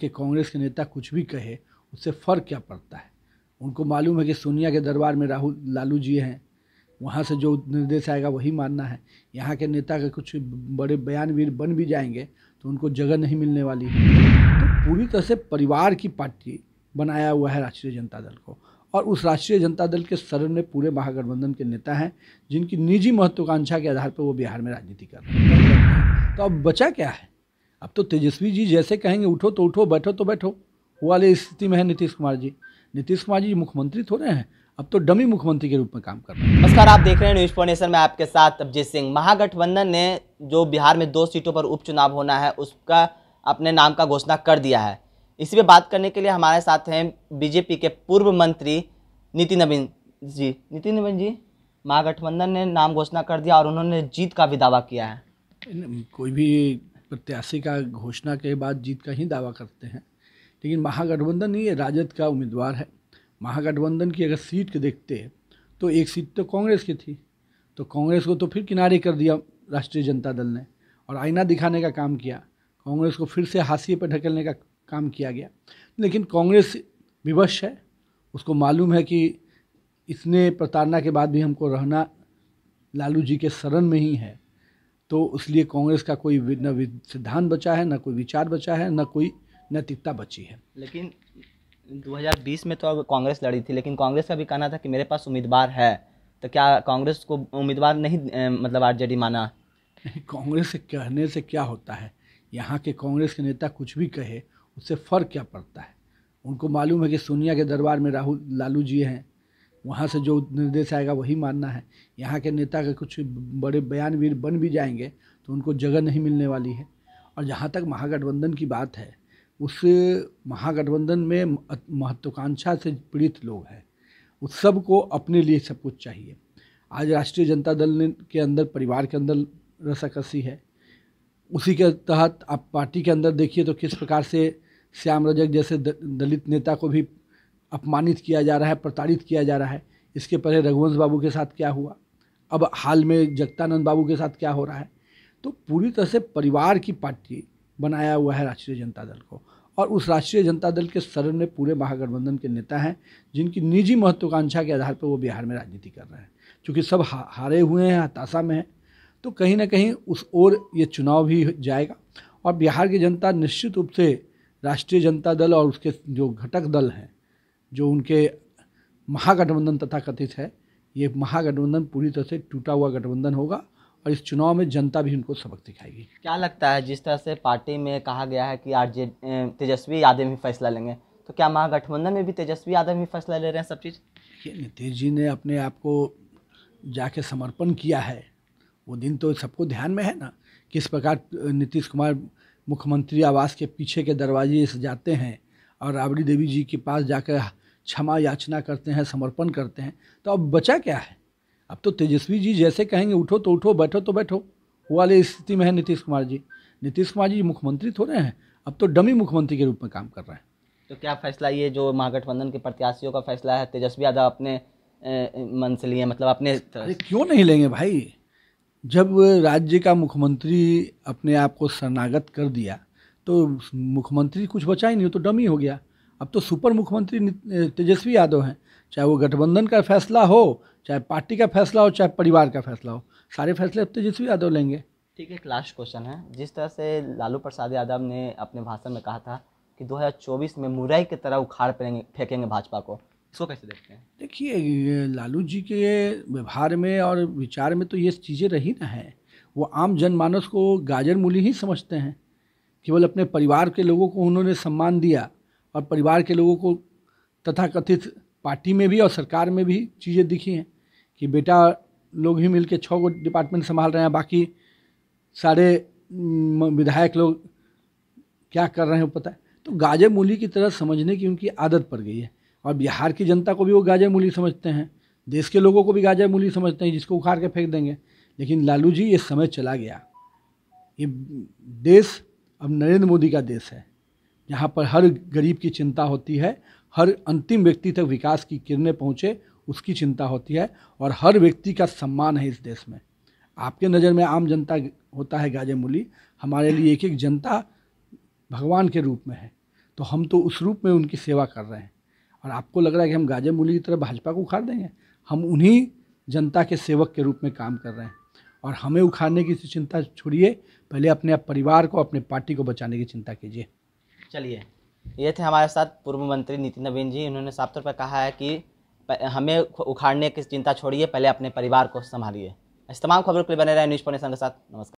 कि कांग्रेस के नेता कुछ भी कहे उससे फ़र्क क्या पड़ता है उनको मालूम है कि सोनिया के दरबार में राहुल लालू जी हैं वहाँ से जो निर्देश आएगा वही मानना है यहाँ के नेता के कुछ बड़े बयानवीर बन भी जाएंगे तो उनको जगह नहीं मिलने वाली है तो पूरी तरह से परिवार की पार्टी बनाया हुआ है राष्ट्रीय जनता दल को और उस राष्ट्रीय जनता दल के शरण में पूरे महागठबंधन के नेता हैं जिनकी निजी महत्वाकांक्षा के आधार पर वो बिहार में राजनीति कर रहे हैं तो अब बचा क्या है अब तो तेजस्वी जी जैसे कहेंगे उठो तो उठो बैठो तो बैठो वो वाले स्थिति में है नीतीश कुमार जी नीतीश कुमार जी मुख्यमंत्री थोड़े हैं अब तो डमी मुख्यमंत्री के रूप में काम कर रहे हैं नमस्कार आप देख रहे हैं न्यूज फोर्नेशन में आपके साथ अभिजीत सिंह महागठबंधन ने जो बिहार में दो सीटों पर उपचुनाव होना है उसका अपने नाम का घोषणा कर दिया है इसी पे बात करने के लिए हमारे साथ हैं बीजेपी के पूर्व मंत्री नितिन नवीन जी नितिन नवीन जी महागठबंधन ने नाम घोषणा कर दिया और उन्होंने जीत का भी दावा किया है कोई भी प्रत्याशी का घोषणा के बाद जीत का ही दावा करते हैं लेकिन महागठबंधन ही राजद का उम्मीदवार है महागठबंधन की अगर सीट के देखते तो एक सीट तो कांग्रेस की थी तो कांग्रेस को तो फिर किनारे कर दिया राष्ट्रीय जनता दल ने और आईना दिखाने का काम किया कांग्रेस को फिर से हाशिए पर ढकेलने का काम किया गया लेकिन कांग्रेस विवश है उसको मालूम है कि इतने प्रताड़ना के बाद भी हमको रहना लालू जी के शरण में ही है तो इसलिए कांग्रेस का कोई न सिद्धांत बचा है ना कोई विचार बचा है ना कोई नैतिकता बची है लेकिन 2020 में तो अब कांग्रेस लड़ी थी लेकिन कांग्रेस का भी कहना था कि मेरे पास उम्मीदवार है तो क्या कांग्रेस को उम्मीदवार नहीं मतलब आरजेडी माना कांग्रेस से कहने से क्या होता है यहाँ के कांग्रेस के नेता कुछ भी कहे उससे फ़र्क क्या पड़ता है उनको मालूम है कि सोनिया के दरबार में राहुल लालू जी हैं वहाँ से जो निर्देश आएगा वही मानना है यहाँ के नेता के कुछ बड़े बयानवीर बन भी जाएंगे तो उनको जगह नहीं मिलने वाली है और जहाँ तक महागठबंधन की बात है उस महागठबंधन में महत्वाकांक्षा से पीड़ित लोग हैं उस सब को अपने लिए सब कुछ चाहिए आज राष्ट्रीय जनता दल ने के अंदर परिवार के अंदर रसाकसी है उसी के तहत आप पार्टी के अंदर देखिए तो किस प्रकार से श्याम रजक जैसे दलित नेता को भी अपमानित किया जा रहा है प्रताड़ित किया जा रहा है इसके पहले रघुवंश बाबू के साथ क्या हुआ अब हाल में जगतानंद बाबू के साथ क्या हो रहा है तो पूरी तरह से परिवार की पार्टी बनाया हुआ है राष्ट्रीय जनता दल को और उस राष्ट्रीय जनता दल के शरण में पूरे महागठबंधन के नेता हैं जिनकी निजी महत्वाकांक्षा के आधार पर वो बिहार में राजनीति कर रहे हैं क्योंकि सब हारे हुए हैं हताशा में हैं तो कहीं ना कहीं उस ओर ये चुनाव भी जाएगा और बिहार की जनता निश्चित रूप से राष्ट्रीय जनता दल और उसके जो घटक दल हैं जो उनके महागठबंधन तथाकथित है ये महागठबंधन पूरी तरह से टूटा हुआ गठबंधन होगा और इस चुनाव में जनता भी उनको सबक दिखाएगी क्या लगता है जिस तरह से पार्टी में कहा गया है कि आर जे तेजस्वी यादव ही फैसला लेंगे तो क्या महागठबंधन में भी तेजस्वी यादव ही फैसला ले रहे हैं सब चीज़ ये नीतीश जी ने अपने आप को जाके समर्पण किया है वो दिन तो सबको ध्यान में है ना किस प्रकार नीतीश कुमार मुख्यमंत्री आवास के पीछे के दरवाजे से जाते हैं और राबड़ी देवी जी के पास जाकर क्षमा याचना करते हैं समर्पण करते हैं तो अब बचा क्या है अब तो तेजस्वी जी जैसे कहेंगे उठो तो उठो बैठो तो बैठो वो वाली स्थिति में है नीतीश कुमार जी नीतीश कुमार जी मुख्यमंत्री थोड़े रहे हैं अब तो डमी मुख्यमंत्री के रूप में काम कर रहे हैं तो क्या फैसला ये जो महागठबंधन के प्रत्याशियों का फैसला है तेजस्वी यादव अपने मन से लिए मतलब अपने अरे क्यों नहीं लेंगे भाई जब राज्य का मुख्यमंत्री अपने आप को शरणागत कर दिया तो मुख्यमंत्री कुछ बचा ही नहीं तो डमी हो गया अब तो सुपर मुख्यमंत्री तेजस्वी यादव हैं चाहे वो गठबंधन का फैसला हो चाहे पार्टी का फैसला हो चाहे परिवार का फैसला हो सारे फैसले अब तेजस्वी यादव लेंगे ठीक है लास्ट क्वेश्चन है जिस तरह से लालू प्रसाद यादव ने अपने भाषण में कहा था कि 2024 में मुरई की तरह उखाड़ पेंगे फेंकेंगे भाजपा को इसको कैसे देखते हैं देखिए लालू जी के व्यवहार में और विचार में तो ये चीज़ें रही ना हैं वो आम जनमानस को गाजर मूली ही समझते हैं केवल अपने परिवार के लोगों को उन्होंने सम्मान दिया और परिवार के लोगों को तथाकथित पार्टी में भी और सरकार में भी चीज़ें दिखी हैं कि बेटा लोग ही मिल के छः गो डिपार्टमेंट संभाल रहे हैं बाकी सारे विधायक लोग क्या कर रहे हैं पता है तो गाजर मूली की तरह समझने की उनकी आदत पड़ गई है और बिहार की जनता को भी वो गाजर मूली समझते हैं देश के लोगों को भी गाजर मूली समझते हैं जिसको उखाड़ के फेंक देंगे लेकिन लालू जी ये समय चला गया ये देश अब नरेंद्र मोदी का देश है जहाँ पर हर गरीब की चिंता होती है हर अंतिम व्यक्ति तक विकास की किरणें पहुँचे उसकी चिंता होती है और हर व्यक्ति का सम्मान है इस देश में आपके नज़र में आम जनता होता है गाजे मूली हमारे लिए एक एक जनता भगवान के रूप में है तो हम तो उस रूप में उनकी सेवा कर रहे हैं और आपको लग रहा है कि हम गाजे मूली की तरह भाजपा को उखाड़ देंगे हम उन्हीं जनता के सेवक के रूप में काम कर रहे हैं और हमें उखाड़ने की चिंता छोड़िए पहले अपने परिवार को अपने पार्टी को बचाने की चिंता कीजिए चलिए ये थे हमारे साथ पूर्व मंत्री नितिन नवीन जी इन्होंने साफ तौर पर कहा है कि हमें उखाड़ने की चिंता छोड़िए पहले अपने परिवार को संभालिए इस तमाम खबरों के लिए बने रहे न्यूज़ पढ़ने के साथ नमस्कार